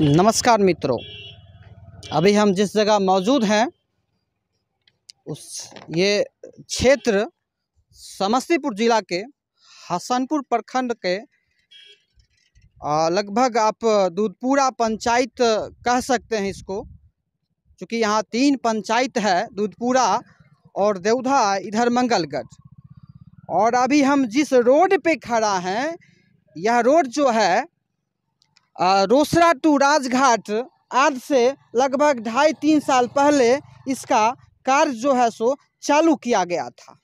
नमस्कार मित्रों अभी हम जिस जगह मौजूद हैं उस ये क्षेत्र समस्तीपुर ज़िला के हसनपुर प्रखंड के लगभग आप दूधपुरा पंचायत कह सकते हैं इसको क्योंकि यहाँ तीन पंचायत है दूधपुरा और देवधा इधर मंगलगढ़ और अभी हम जिस रोड पे खड़ा हैं यह रोड जो है रोसरा टू राजघाट आज से लगभग ढाई तीन साल पहले इसका कार्य जो है सो चालू किया गया था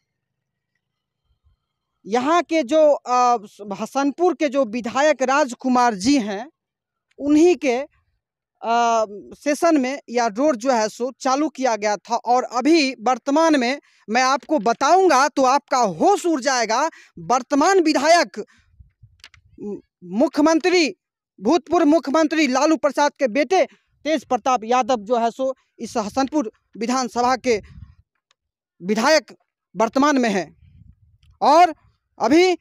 यहाँ के जो हसनपुर के जो विधायक राजकुमार जी हैं उन्हीं के आ, सेशन में या रोड जो है सो चालू किया गया था और अभी वर्तमान में मैं आपको बताऊंगा तो आपका होश उड़ जाएगा वर्तमान विधायक मुख्यमंत्री भूतपूर्व मुख्यमंत्री लालू प्रसाद के बेटे तेज प्रताप यादव जो है सो इस हसनपुर विधानसभा के विधायक वर्तमान में हैं और अभी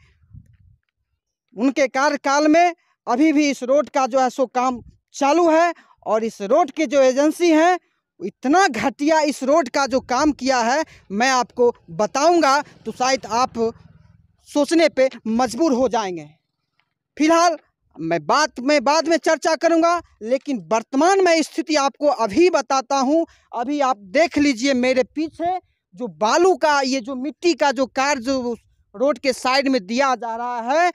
उनके कार्यकाल में अभी भी इस रोड का जो है सो काम चालू है और इस रोड के जो एजेंसी हैं इतना घटिया इस रोड का जो काम किया है मैं आपको बताऊंगा तो शायद आप सोचने पे मजबूर हो जाएंगे फिलहाल मैं बात में बाद में चर्चा करूंगा लेकिन वर्तमान में स्थिति आपको अभी बताता हूं अभी आप देख लीजिए मेरे पीछे जो बालू का ये जो मिट्टी का जो कार जो रोड के साइड में दिया जा रहा है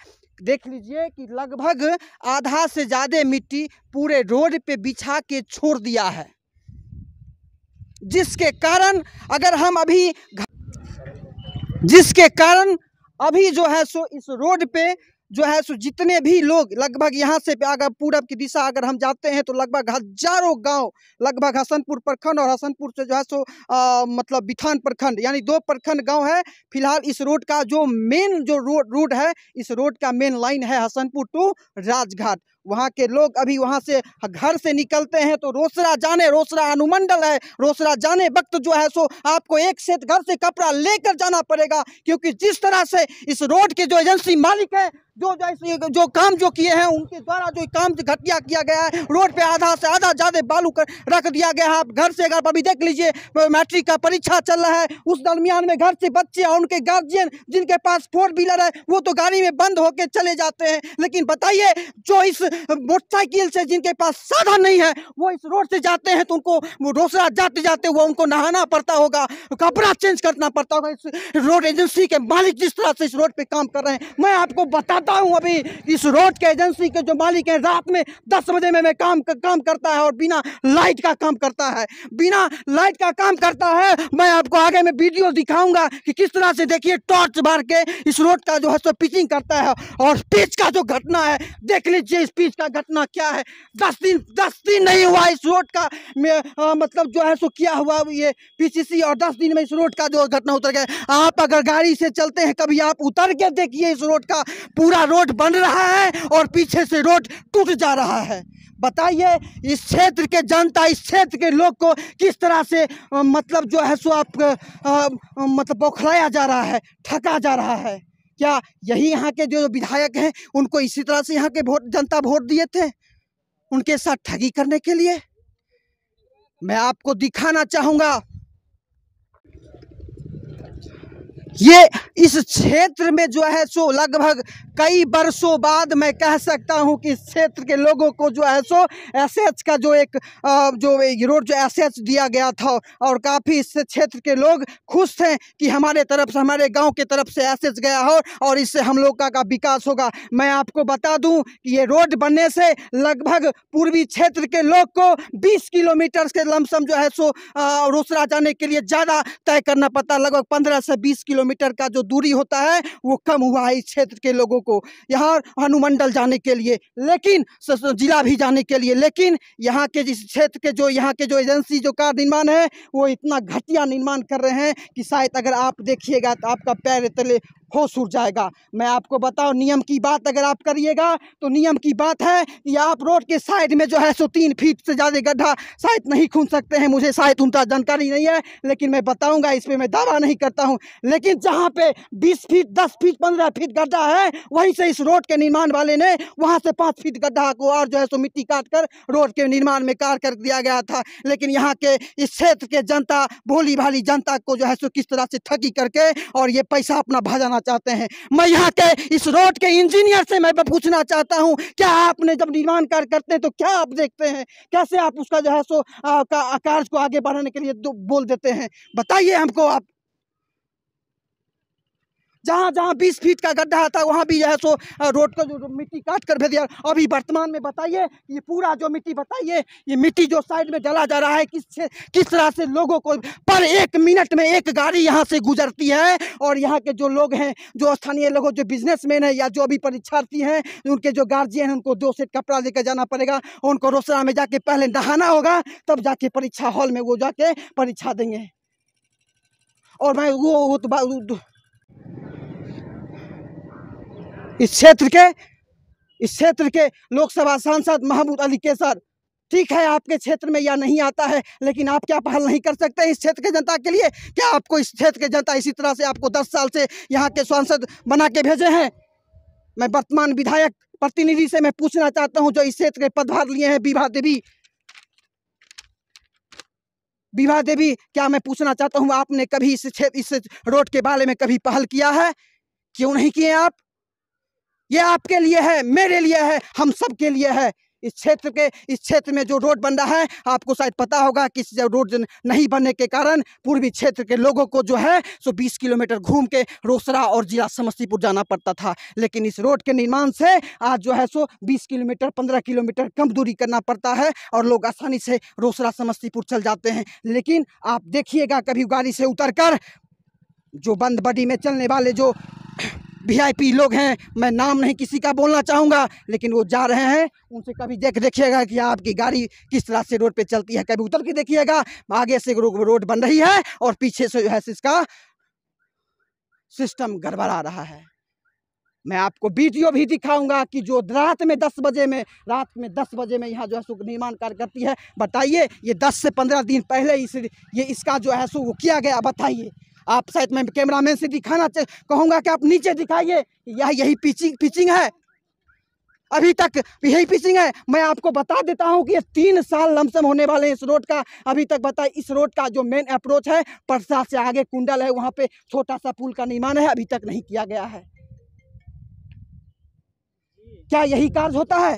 देख लीजिए कि लगभग आधा से ज़्यादा मिट्टी पूरे रोड पे बिछा के छोड़ दिया है जिसके कारण अगर हम अभी जिसके कारण अभी जो है सो इस रोड पे जो है सो जितने भी लोग लगभग यहाँ से अगर पूरब की दिशा अगर हम जाते हैं तो लगभग हजारों गांव लगभग हसनपुर प्रखंड और हसनपुर से जो है सो आ, मतलब बिथान प्रखंड यानी दो प्रखंड गांव है फिलहाल इस रोड का जो मेन जो रोड रोड है इस रोड का मेन लाइन है हसनपुर टू राजघाट वहाँ के लोग अभी वहाँ से घर से निकलते हैं तो रोसरा जाने रोसरा अनुमंडल है रोसरा जाने वक्त जो है सो आपको एक से घर से कपड़ा लेकर जाना पड़ेगा क्योंकि जिस तरह से इस रोड के जो एजेंसी मालिक है जो जैसे जो काम जो किए हैं उनके द्वारा जो काम घटिया किया गया है रोड पे आधा से आधा ज़्यादा बालू कर रख दिया गया है आप घर से अगर अभी देख लीजिए मैट्रिक का परीक्षा चल रहा है उस दरमियान में घर से बच्चे और उनके गार्जियन जिनके पास फोर व्हीलर है वो तो गाड़ी में बंद होकर चले जाते हैं लेकिन बताइए जो इस मोटरसाइकिल से जिनके पास साधन नहीं है वो इस रोड से जाते हैं तो उनको रोसरा जाते जाते हुआ उनको नहाना पड़ता होगा कपड़ा चेंज करना पड़ता होगा इस रोड एजेंसी के मालिक जिस तरह से इस रोड पर काम कर रहे हैं मैं आपको बताता हूँ अभी इस रोड के एजेंसी के जो मालिक हैं रात में दस बजे में मैं काम काम करता है और बिना लाइट का काम करता है बिना लाइट का काम करता है मैं आपको आगे में वीडियो दिखाऊंगा कि किस तरह से देखिए टॉर्च मार के इस रोड का जो है सो पिचिंग करता है और पिच का जो घटना है देख लीजिए इस बीच का घटना क्या है दस दिन दस दिन नहीं हुआ इस रोड का आ, मतलब जो है सो किया हुआ ये पीसीसी और दस दिन में इस रोड का जो घटना उतर गया आप अगर गाड़ी से चलते हैं कभी आप उतर के देखिए इस रोड का पूरा रोड बन रहा है और पीछे से रोड टूट जा रहा है बताइए इस क्षेत्र के जनता इस क्षेत्र के लोग को किस तरह से मतलब जो है सो आप आ, मतलब बौखलाया जा रहा है ठका जा रहा है क्या यही यहाँ के जो विधायक हैं उनको इसी तरह से यहाँ के वोट जनता वोट दिए थे उनके साथ ठगी करने के लिए मैं आपको दिखाना चाहूँगा ये इस क्षेत्र में जो है सो लगभग कई वर्षों बाद मैं कह सकता हूं कि इस क्षेत्र के लोगों को जो है सो एसएच का जो एक जो रोड जो एसएच दिया गया था और काफ़ी इस क्षेत्र के लोग खुश थे कि हमारे तरफ से हमारे गांव के तरफ से एसएच गया हो और इससे हम लोग का, का विकास होगा मैं आपको बता दूं कि ये रोड बनने से लगभग पूर्वी क्षेत्र के लोग को बीस किलोमीटर के लमसम जो है सो रोसरा जाने के लिए ज़्यादा तय करना पड़ता लगभग पंद्रह से बीस किलोमीटर किलोमीटर का जो दूरी होता है वो कम हुआ है इस क्षेत्र के लोगों को यहाँ अनुमंडल जाने के लिए लेकिन जिला भी जाने के लिए लेकिन यहाँ के जिस क्षेत्र के जो यहाँ के जो एजेंसी जो कार निर्माण है वो इतना घटिया निर्माण कर रहे हैं कि शायद अगर आप देखिएगा तो आपका पैर तले हो सुर जाएगा मैं आपको बताऊँ नियम की बात अगर आप करिएगा तो नियम की बात है कि आप रोड के साइड में जो है सो तीन फीट से ज़्यादा गड्ढा शायद नहीं खून सकते हैं मुझे शायद उनका जानकारी नहीं है लेकिन मैं बताऊँगा इस पर मैं दावा नहीं करता हूँ लेकिन जहाँ पे बीस फीट दस फीट पंद्रह फीट गड्ढा है वहीं से इस रोड के निर्माण वाले ने वहाँ से पाँच फीट गड्ढा को और जो है सो मिट्टी काट कर रोड के निर्माण में कार कर दिया गया था लेकिन यहाँ के इस क्षेत्र के जनता भोली भाली जनता को जो है सो किस तरह से ठगी करके और ये पैसा अपना भजाना पूछना चाहते हैं मैं यहाँ के इस रोड के इंजीनियर से मैं पूछना चाहता हूँ क्या आपने जब निर्माण कार्य करते हैं तो क्या आप देखते हैं कैसे आप उसका जो है सो कार्य को आगे बढ़ाने के लिए बोल देते हैं बताइए हमको आप जहाँ जहाँ बीस फीट का गड्ढा आता है वहाँ भी जो है सो रोड का जो मिट्टी काट कर भेज दिया अभी वर्तमान में बताइए ये पूरा जो मिट्टी बताइए ये मिट्टी जो साइड में डाला जा रहा है किस किस तरह से लोगों को पर एक मिनट में एक गाड़ी यहाँ से गुजरती है और यहाँ के जो लोग हैं जो स्थानीय लोग जो बिजनेसमैन है या जो अभी परीक्षार्थी हैं उनके जो गार्जियन हैं उनको दो सेट कपड़ा लेकर जाना पड़ेगा उनको रोसरा में जाके पहले नहाना होगा तब जाके परीक्षा हॉल में वो जाके परीक्षा देंगे और मैं वो, वो तो इस क्षेत्र के इस क्षेत्र के लोकसभा सांसद महमूद अली केसर ठीक है आपके क्षेत्र में या नहीं आता है लेकिन आप क्या पहल नहीं कर सकते इस क्षेत्र के जनता के लिए क्या आपको इस क्षेत्र के जनता इसी तरह से आपको दस साल से यहाँ के सांसद बना के भेजे हैं मैं वर्तमान विधायक प्रतिनिधि से मैं पूछना चाहता हूँ जो इस क्षेत्र के पदभार लिए हैं विभा देवी विभा देवी क्या मैं पूछना चाहता हूँ आपने कभी इस क्षेत्र इस रोड के बारे में कभी पहल किया है क्यों नहीं किए आप ये आपके लिए है मेरे लिए है हम सब के लिए है इस क्षेत्र के इस क्षेत्र में जो रोड बन रहा है आपको शायद पता होगा कि इस रोड नहीं बनने के कारण पूर्वी क्षेत्र के लोगों को जो है सो 20 किलोमीटर घूम के रोसड़ा और जिला समस्तीपुर जाना पड़ता था लेकिन इस रोड के निर्माण से आज जो है सो 20 किलोमीटर 15 किलोमीटर कम दूरी करना पड़ता है और लोग आसानी से रोसरा समस्तीपुर चल जाते हैं लेकिन आप देखिएगा कभी गाड़ी से उतर कर जो बंद बडी में चलने वाले जो वीआईपी लोग हैं मैं नाम नहीं किसी का बोलना चाहूँगा लेकिन वो जा रहे हैं उनसे कभी देख देखिएगा कि आपकी गाड़ी किस तरह से रोड पे चलती है कभी उतर के देखिएगा आगे से रोड बन रही है और पीछे से जो है इसका सिस्टम गड़बड़ा रहा है मैं आपको वीडियो भी दिखाऊंगा कि जो रात में 10 बजे में रात में 10 बजे में यहाँ जो है सो निर्माण कार्य करती है बताइए ये 10 से 15 दिन पहले इस ये इसका जो है सो वो किया गया बताइए आप शायद मैं कैमरा मैन से दिखाना कहूँगा कि आप नीचे दिखाइए यह यही पिचिंग पिचिंग है अभी तक यही पिचिंग है मैं आपको बता देता हूं कि ये तीन साल लमसम होने वाले हैं इस रोड का अभी तक बताए इस रोड का जो मेन अप्रोच है परसा से आगे कुंडल है वहां पे छोटा सा पुल का निर्माण है अभी तक नहीं किया गया है क्या यही कार्य होता है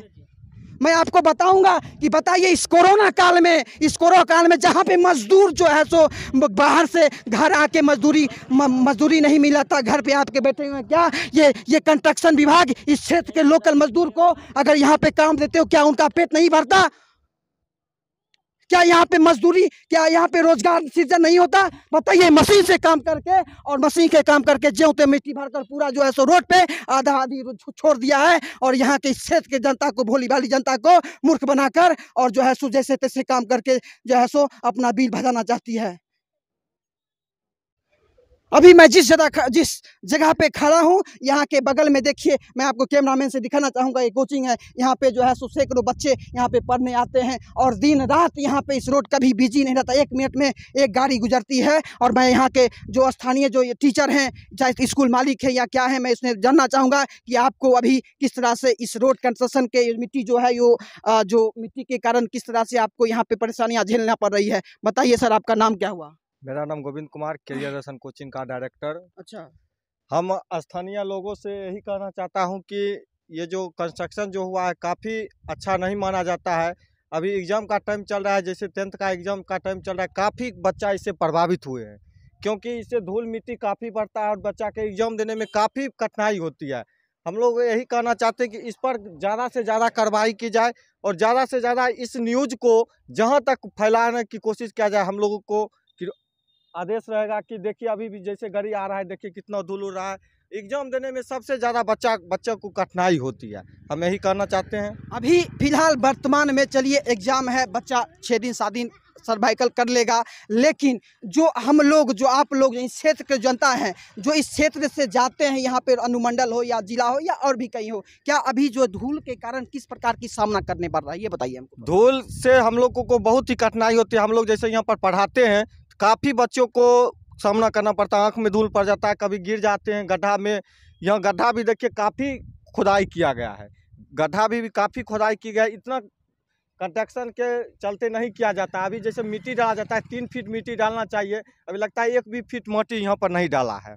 मैं आपको बताऊंगा कि बताइए इस कोरोना काल में इस कोरोना काल में जहाँ पे मजदूर जो है सो बाहर से घर आके मजदूरी मजदूरी नहीं मिला था घर पे आपके बैठे हुए क्या ये ये कंस्ट्रक्शन विभाग इस क्षेत्र के लोकल मजदूर को अगर यहाँ पे काम देते हो क्या उनका पेट नहीं भरता क्या यहाँ पे मजदूरी क्या यहाँ पे रोजगार सीजन नहीं होता बताइए मशीन से काम करके और मशीन के काम करके ज्योते मिट्टी भरकर पूरा जो है सो रोड पे आधा आधी छोड़ दिया है और यहाँ के क्षेत्र के जनता को भोली भाली जनता को मूर्ख बनाकर और जो है सो जैसे तैसे काम करके जो है सो अपना बिल भजाना चाहती है अभी मैं जिस जगह जिस जगह पे खड़ा हूँ यहाँ के बगल में देखिए मैं आपको कैमरामैन से दिखाना चाहूँगा ये कोचिंग है यहाँ पे जो है सो सैकड़ों बच्चे यहाँ पे पढ़ने आते हैं और दिन रात यहाँ पे इस रोड कभी बिजी नहीं रहता एक मिनट में एक गाड़ी गुजरती है और मैं यहाँ के जो स्थानीय जो टीचर हैं चाहे तो स्कूल मालिक है या क्या है मैं इसमें जानना चाहूँगा कि आपको अभी किस तरह से इस रोड कंस्ट्रक्शन के मिट्टी जो है यो जो मिट्टी के कारण किस तरह से आपको यहाँ पर परेशानियाँ झेलना पड़ रही है बताइए सर आपका नाम क्या हुआ मेरा नाम गोविंद कुमार करियर दर्शन कोचिंग का डायरेक्टर अच्छा हम स्थानीय लोगों से यही कहना चाहता हूँ कि ये जो कंस्ट्रक्शन जो हुआ है काफ़ी अच्छा नहीं माना जाता है अभी एग्ज़ाम का टाइम चल रहा है जैसे टेंथ का एग्ज़ाम का टाइम चल रहा है काफ़ी बच्चा इससे प्रभावित हुए हैं क्योंकि इससे धूल मिट्टी काफ़ी बढ़ता है और बच्चा के एग्ज़ाम देने में काफ़ी कठिनाई होती है हम लोग यही कहना चाहते हैं कि इस पर ज़्यादा से ज़्यादा कार्रवाई की जाए और ज़्यादा से ज़्यादा इस न्यूज़ को जहाँ तक फैलाने की कोशिश किया जाए हम लोगों को आदेश रहेगा कि देखिए अभी भी जैसे गाड़ी आ रहा है देखिए कितना धूल उड़ रहा है एग्जाम देने में सबसे ज़्यादा बच्चा बच्चों को कठिनाई होती है हम यही कहना चाहते हैं अभी फिलहाल वर्तमान में चलिए एग्जाम है बच्चा छः दिन सात दिन सर्वाइकल कर लेगा लेकिन जो हम लोग जो आप लोग इस क्षेत्र के जनता हैं जो इस क्षेत्र से जाते हैं यहाँ पर अनुमंडल हो या जिला हो या और भी कहीं हो क्या अभी जो धूल के कारण किस प्रकार की सामना करने पड़ रहा है ये बताइए हमको धूल से हम लोगों को बहुत ही कठिनाई होती है हम लोग जैसे यहाँ पर पढ़ाते हैं काफ़ी बच्चों को सामना करना पड़ता है आँख में धूल पड़ जाता है कभी गिर जाते हैं गड्ढा में यह गड्ढा भी देखिए काफ़ी खुदाई किया गया है गड्ढा भी, भी काफ़ी खुदाई की गया इतना कंट्रक्शन के चलते नहीं किया जाता अभी जैसे मिट्टी डाला जाता है तीन फीट मिट्टी डालना चाहिए अभी लगता है एक भी फीट माटी यहाँ पर नहीं डाला है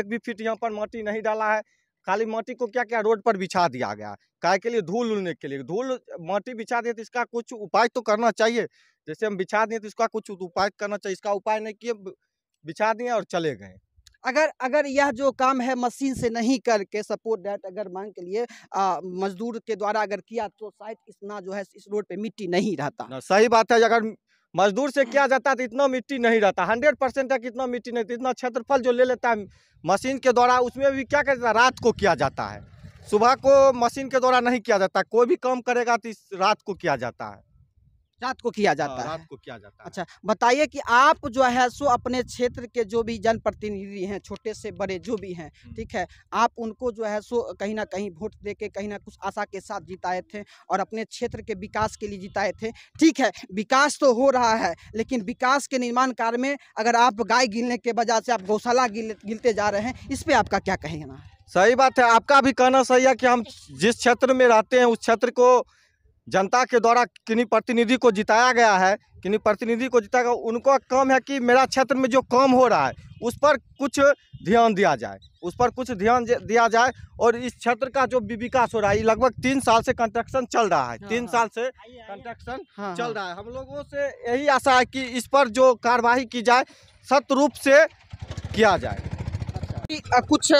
एक भी फीट यहाँ पर माटी नहीं डाला है खाली माटी को क्या क्या रोड पर बिछा दिया गया काय के लिए धूल उलने के लिए धूल माटी बिछा दिए तो इसका कुछ उपाय तो करना चाहिए जैसे हम बिछा दिए तो इसका कुछ उपाय करना चाहिए इसका उपाय नहीं किए बिछा दिए और चले गए अगर अगर यह जो काम है मशीन से नहीं करके सपोर्ट डेट अगर मांग के लिए मजदूर के द्वारा अगर किया तो शायद इतना जो है इस रोड पे मिट्टी नहीं रहता सही बात है अगर मजदूर से क्या जाता तो इतना मिट्टी नहीं रहता हंड्रेड परसेंट तक इतना मिट्टी नहीं तो इतना क्षेत्रफल जो ले लेता है मशीन के द्वारा उसमें भी क्या करता रात को किया जाता है सुबह को मशीन के द्वारा नहीं किया जाता कोई भी काम करेगा तो इस रात को किया जाता है रात को किया हाँ, जाता है रात को किया जाता है अच्छा बताइए कि आप जो है सो अपने क्षेत्र के जो भी जनप्रतिनिधि हैं छोटे से बड़े जो भी हैं ठीक है आप उनको जो है सो कहीं ना कहीं वोट दे के कहीं ना कुछ आशा के साथ जिताए थे और अपने क्षेत्र के विकास के लिए जिताए थे ठीक है विकास तो हो रहा है लेकिन विकास के निर्माण कार्य में अगर आप गाय गिरने के बजाय से आप गौशाला गिरते जा रहे हैं इस पर आपका क्या कहना है सही बात है आपका भी कहना सही है कि हम जिस क्षेत्र में रहते हैं उस क्षेत्र को जनता के द्वारा किन्हीं प्रतिनिधि को जिताया गया है किन्हीं प्रतिनिधि को जिताया गया उनका काम है कि मेरा क्षेत्र में जो काम हो रहा है उस पर कुछ ध्यान दिया जाए उस पर कुछ ध्यान दिया जाए और इस क्षेत्र का जो विकास हो रहा है लगभग तीन साल से कंस्ट्रक्शन चल रहा है तीन हाँ। साल से कंस्ट्रक्शन हाँ, चल हाँ। रहा है हम लोगों से यही आशा है कि इस पर जो कार्रवाई की जाए सत रूप से किया जाए कुछ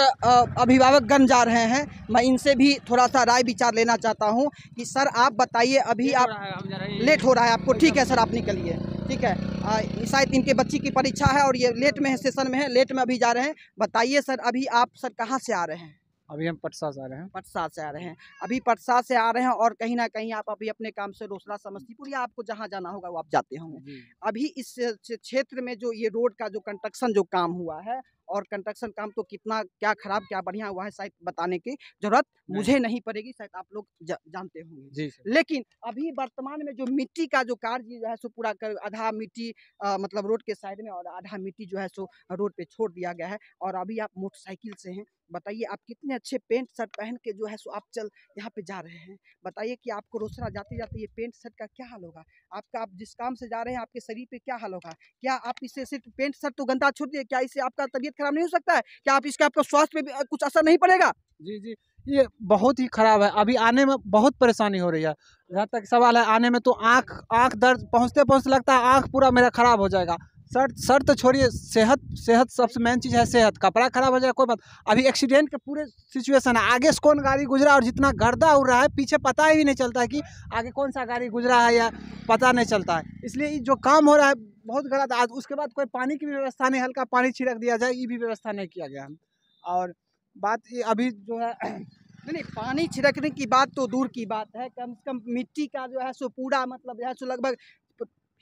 अभिभावकगण जा रहे हैं मैं इनसे भी थोड़ा सा राय विचार लेना चाहता हूँ कि सर आप बताइए अभी आप लेट हो रहा है आपको ठीक है सर आप निकलिए ठीक है शायद इनके बच्ची की परीक्षा है और ये लेट में है सेशन में है लेट में अभी जा रहे हैं बताइए सर अभी आप सर कहाँ से आ रहे हैं अभी हम पटसा से आ रहे हैं पटसा से आ रहे हैं अभी पटसा से आ रहे हैं और कहीं ना कहीं आप अभी अपने काम से रोसला समस्तीपुर या आपको जहाँ जाना होगा वो आप जाते होंगे अभी इस क्षेत्र में जो ये रोड का जो कंस्ट्रक्शन जो काम हुआ है और कंस्ट्रक्शन काम तो कितना क्या खराब क्या बढ़िया हुआ है शायद बताने की जरूरत हाँ। मुझे नहीं पड़ेगी शायद आप लोग जा, जानते होंगे लेकिन अभी वर्तमान में जो मिट्टी का जो कार्य जो है सो पूरा कर आधा मिट्टी आ, मतलब रोड के साइड में और आधा मिट्टी जो है सो रोड पे छोड़ दिया गया है और अभी आप मोटरसाइकिल से हैं बताइए आप कितने अच्छे पेंट शर्ट पहन के जो है सो आप चल यहाँ पे जा रहे हैं बताइए कि आपको रोशना जाते जाते ये पेंट शर्ट का क्या हाल होगा आपका आप जिस काम से जा रहे हैं आपके शरीर पे क्या हाल होगा क्या आप इसे सिर्फ पेंट शर्ट तो गंदा छोड़ दिए क्या इसे आपका तबीयत खराब नहीं हो सकता है क्या आप इसका आपका स्वास्थ्य पे कुछ असर नहीं पड़ेगा जी जी ये बहुत ही खराब है अभी आने में बहुत परेशानी हो रही है जहाँ तक सवाल है आने में तो आँख आँख दर्द पहुँचते पहुँचते लगता है आँख पूरा मेरा खराब हो जाएगा सर सर तो छोड़िए सेहत सेहत सबसे मेन चीज़ है सेहत कपड़ा खराब हो जाए कोई बात अभी एक्सीडेंट के पूरे सिचुएशन है आगे से कौन गाड़ी गुजरा और जितना गर्दा उड़ रहा है पीछे पता ही नहीं चलता है कि आगे कौन सा गाड़ी गुजरा है या पता नहीं चलता है इसलिए जो काम हो रहा है बहुत गलत आज उसके बाद कोई पानी की भी व्यवस्था नहीं हल्का पानी छिड़क दिया जाए ये भी व्यवस्था नहीं किया गया और बात ये अभी जो है नहीं नहीं पानी छिड़कने की बात तो दूर की बात है कम से कम मिट्टी का जो है सो पूरा मतलब जो है सो लगभग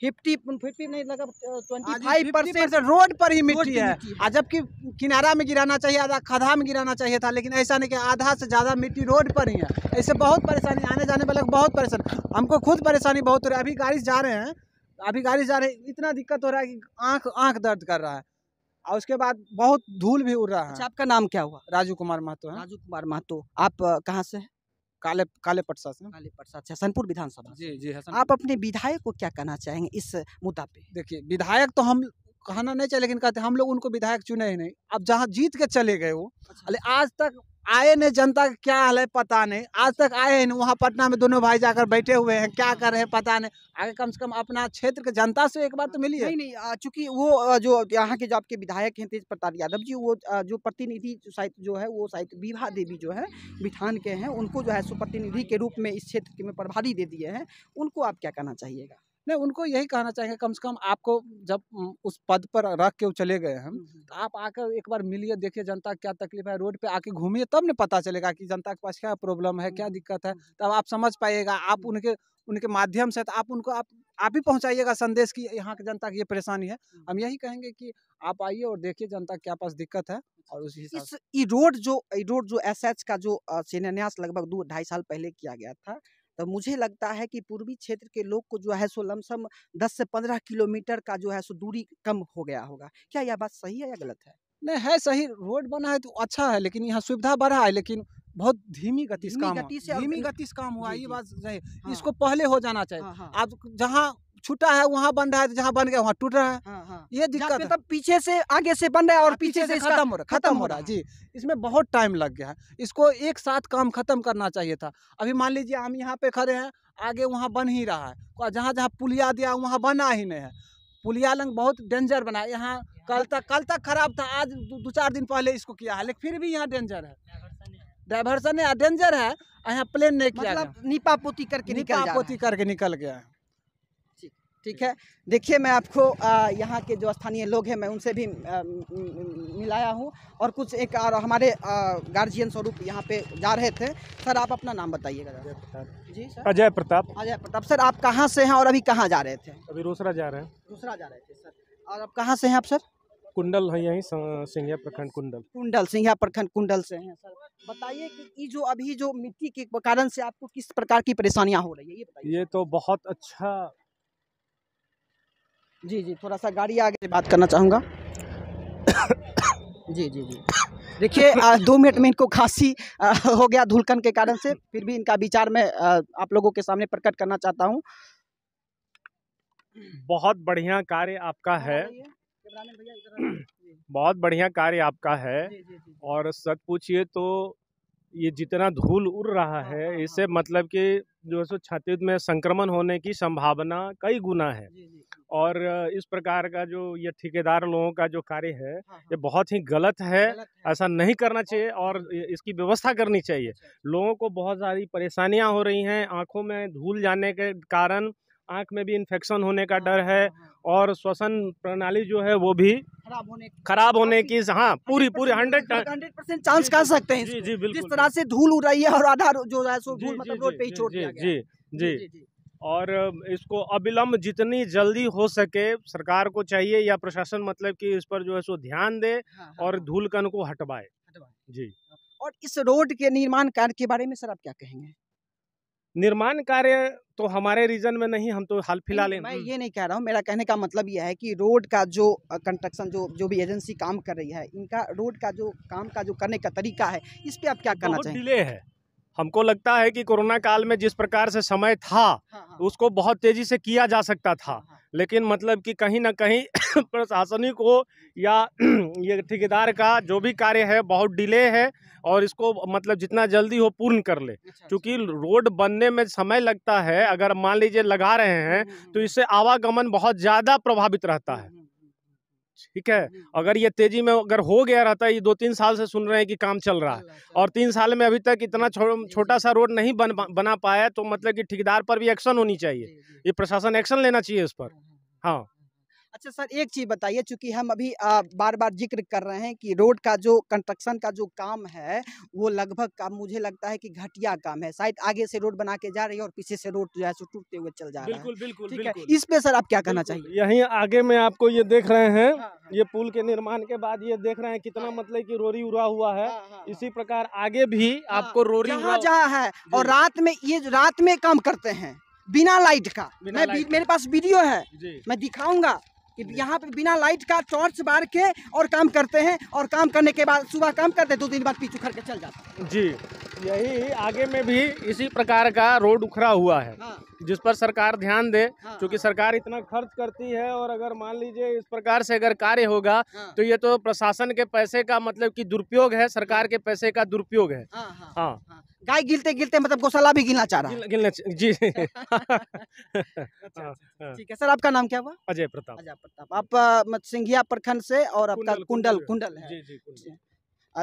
फिफ्टी फिफ्टी नहीं लगभग ट्वेंटी फाइव परसेंट रोड पर ही मिट्टी है और जबकि किनारा में गिराना चाहिए आधा खदा में गिराना चाहिए था लेकिन ऐसा नहीं कि आधा से ज़्यादा मिट्टी रोड पर ही है ऐसे बहुत परेशानी आने जाने वाले बहुत परेशानी हमको खुद परेशानी बहुत हो रही है अभी गाड़ी जा रहे हैं अभी गाड़ी जा रही इतना दिक्कत हो रहा है कि आँख आँख दर्द कर रहा है और उसके बाद बहुत धूल भी उड़ रहा है अच्छा, आपका नाम क्या हुआ राजू कुमार महतो है राजू कुमार महतो आप कहाँ से है काले काले पटसा से काले पटसा से अच्छा, हसनपुर विधानसभा जी जी हसन आप अपने विधायक को क्या कहना चाहेंगे इस मुद्दा पे देखिए विधायक तो हम कहना नहीं चाहिए लेकिन कहते हम लोग उनको विधायक चुने ही नहीं अब जहाँ जीत के चले गए वो अच्छा। आज तक आए नहीं जनता का क्या हाल है पता नहीं आज तक आए हैं वहाँ पटना में दोनों भाई जाकर बैठे हुए हैं क्या कर रहे हैं पता नहीं आगे कम से कम अपना क्षेत्र के जनता से एक बार तो मिली नहीं नहीं चूंकि वो जो यहाँ के जो आपके विधायक हैं तेज प्रताप यादव जी वो जो प्रतिनिधि साहित्य जो है वो साहित्य विभा देवी जो है विधान के हैं उनको जो है सुप्रतिनिधि के रूप में इस क्षेत्र में प्रभारी दे दिए हैं उनको आप क्या कहना चाहिएगा नहीं उनको यही कहना चाहेंगे कम से कम आपको जब उस पद पर रख के चले गए हम तो आप आकर एक बार मिलिए देखिए जनता क्या तकलीफ है रोड पे आके घूमिए तब न पता चलेगा कि जनता के पास क्या प्रॉब्लम है क्या दिक्कत है तब आप समझ पाइएगा आप उनके उनके माध्यम से तो आप उनको आप आप ही पहुंचाइएगा संदेश की यहाँ की जनता की ये परेशानी है हम यही कहेंगे कि आप आइए और देखिए जनता क्या पास दिक्कत है अच्छा, और अच्छा। उस इस रोड जो रोड जो एसएच का जो शिलान्यास लगभग दो ढाई साल पहले किया गया था तो मुझे लगता है कि पूर्वी क्षेत्र के लोग को जो है सो लमसम दस से पंद्रह किलोमीटर का जो है सो दूरी कम हो गया होगा क्या यह बात सही है या गलत है नहीं है सही रोड बना है तो अच्छा है लेकिन यहाँ सुविधा बढ़ा है लेकिन बहुत धीमी गति से काम गति से धीमी गति से काम हुआ ये बात सही हाँ। इसको पहले हो जाना चाहिए आप हाँ, हाँ। जहाँ छुटा है वहाँ बन रहा है तो जहाँ बन गया वहाँ टूट रहा है हाँ, हाँ। ये दिक्कत मतलब पीछे से आगे से बन रहा है और हाँ, पीछे, से खत्म हो रहा है खत्म हो रहा है जी इसमें बहुत टाइम लग गया है इसको एक साथ काम खत्म करना चाहिए था अभी मान लीजिए हम यहाँ पे खड़े हैं आगे वहाँ बन ही रहा है जहाँ जहाँ पुलिया दिया वहाँ बना ही नहीं है पुलिया लंग बहुत डेंजर बना है यहाँ कल तक कल तक खराब था आज दो चार दिन पहले इसको किया है लेकिन फिर भी यहाँ डेंजर है डाइवर्सन है डेंजर है यहाँ प्लेन नहीं किया मतलब निपा पोती करके निपा पोती करके निकल गया है ठीक है देखिए मैं आपको यहाँ के जो स्थानीय लोग हैं मैं उनसे भी मिलाया हूँ और कुछ एक और हमारे गार्जियन स्वरूप यहाँ पे जा रहे थे सर आप अपना नाम बताइएगा जी सर अजय प्रताप अजय प्रताप सर आप कहाँ से हैं और अभी कहाँ जा रहे थे अभी रूसरा जा रहे हैं रूसरा जा रहे थे सर और आप कहाँ से हैं आप सर कुंडल है यही सिंघिया प्रखंड कुंडल कुंडल सिंघिया प्रखंड कुंडल से हैं सर बताइए कि ये जो अभी जो मिट्टी के कारण से आपको किस प्रकार की परेशानियां हो रही है ये बताइए ये तो बहुत अच्छा जी जी थोड़ा सा गाड़ी आगे बात करना चाहूँगा जी जी जी देखिए दो मिनट में इनको खांसी हो गया धुलकन के कारण से फिर भी इनका विचार मैं आप लोगों के सामने प्रकट करना चाहता हूँ बहुत बढ़िया कार्य आपका है बहुत बढ़िया कार्य आपका है और सच पूछिए तो ये जितना धूल उड़ रहा हाँ, है हाँ, हाँ, इससे मतलब कि जो है सो छाती में संक्रमण होने की संभावना कई गुना है और इस प्रकार का जो ये ठेकेदार लोगों का जो कार्य है ये बहुत ही गलत है ऐसा नहीं करना चाहिए और इसकी व्यवस्था करनी चाहिए अच्छा, अच्छा। लोगों को बहुत सारी परेशानियां हो रही हैं आंखों में धूल जाने के कारण आँख में भी इन्फेक्शन होने का हाँ, डर है हाँ, हाँ। और श्वसन प्रणाली जो है वो भी खराब होने खराब होने की हाँ पूरी पूरी हंड्रेड हंड्रेड परसेंट चांस कर सकते हैं जी जी बिल्कुल जिस तरह से धूल उड़ रही है और आधा जो है सो धूल मतलब रोड पे ही छोड़ दिया जी जी और इसको अविलंब जितनी जल्दी हो सके सरकार को चाहिए या प्रशासन मतलब कि इस पर जो है सो ध्यान दे हाँ, हाँ, और धूलकण को हटवाए जी और इस रोड के निर्माण कार्य के बारे में सर आप क्या कहेंगे निर्माण कार्य तो हमारे रीजन में नहीं हम तो हाल फिलहाल मैं हम्म। ये नहीं कह रहा हूँ मेरा कहने का मतलब यह है कि रोड का जो कंस्ट्रक्शन जो जो भी एजेंसी काम कर रही है इनका रोड का जो काम का जो करने का तरीका है इस पर आप क्या करना चाहिए डिले है हमको लगता है कि कोरोना काल में जिस प्रकार से समय था हाँ, हाँ। उसको बहुत तेजी से किया जा सकता था हाँ, लेकिन मतलब कि कहीं ना कहीं प्रशासनिक को या ये ठेकेदार का जो भी कार्य है बहुत डिले है और इसको मतलब जितना जल्दी हो पूर्ण कर ले अच्छा, अच्छा। क्योंकि रोड बनने में समय लगता है अगर मान लीजिए लगा रहे हैं हम्म, हम्म, तो हम्म। इससे आवागमन बहुत ज़्यादा प्रभावित रहता है ठीक है अगर ये तेजी में अगर हो गया रहता है ये दो तीन साल से सुन रहे हैं कि काम चल रहा है और तीन साल में अभी तक इतना छो, छोटा सा रोड नहीं बन बना पाया तो मतलब कि ठेकेदार पर भी एक्शन होनी चाहिए ये प्रशासन एक्शन लेना चाहिए उस पर हाँ, हाँ, हाँ।, हाँ। अच्छा सर एक चीज़ बताइए चूंकि हम अभी आ, बार बार जिक्र कर रहे हैं कि रोड का जो कंस्ट्रक्शन का जो काम है वो लगभग का मुझे लगता है कि घटिया काम है शायद आगे से रोड बना के जा रही है और पीछे से रोड जो है टूटते हुए चल जा रहा है बिल्कुल ठीक है इस पे सर आप क्या कहना चाहिए यही आगे में आपको ये देख रहे हैं हाँ, हाँ, ये हाँ। पुल के निर्माण के बाद ये देख रहे हैं कितना मतलब की रोरी उड़ा हुआ है इसी प्रकार आगे भी आपको रोरी जहाँ है और रात में ये रात में काम करते हैं बिना लाइट का बिना मैं लाइट मेरे पास वीडियो है मैं दिखाऊंगा यहाँ पे बिना लाइट का टॉर्च बार के और काम करते हैं और काम करने के बाद सुबह काम करते दो दिन बाद पीछू करके चल जाते हैं जी यही आगे में भी इसी प्रकार का रोड उखड़ा हुआ है हाँ। जिस पर सरकार ध्यान दे हाँ, क्योंकि हाँ। सरकार इतना खर्च करती है और अगर मान लीजिए इस प्रकार से अगर कार्य होगा हाँ। तो ये तो प्रशासन के पैसे का मतलब कि दुरुपयोग है सरकार के पैसे का दुरुपयोग है हाँ, हाँ, हाँ। गाय गिलते गिलते मतलब गौशाला भी गिनना चाह रहा है गिलना जी अच्छा, अच्छा, अच्छा। ठीक है सर आपका नाम क्या हुआ अजय प्रताप अजय प्रताप आप सिंघिया प्रखंड से और आपका कुंडल कुंडल है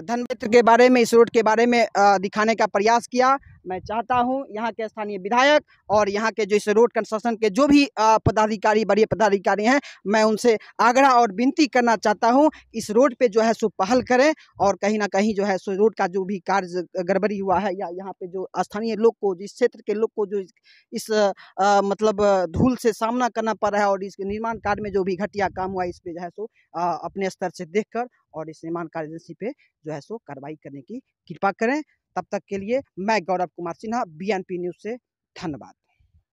धनमित्र के बारे में इस रोड के बारे में दिखाने का प्रयास किया मैं चाहता हूं यहां के स्थानीय विधायक और यहां के जो इस रोड कंस्ट्रक्शन के जो भी पदाधिकारी बड़े पदाधिकारी हैं मैं उनसे आग्रह और विनती करना चाहता हूं इस रोड पे जो है सो पहल करें और कहीं ना कहीं जो है सो रोड का जो भी कार्य गड़बड़ी हुआ है या यहाँ पे जो स्थानीय लोग को जिस क्षेत्र के लोग को जो इस आ, मतलब धूल से सामना करना पड़ रहा है और इस निर्माण कार्य में जो भी घटिया काम हुआ इस पर जो है सो अपने स्तर से देख और इस निर्माण कार्य एजेंसी पे जो है सो कार्रवाई करने की कृपा करें तब तक के लिए मैं गौरव कुमार सिन्हा बी न्यूज़ से धन्यवाद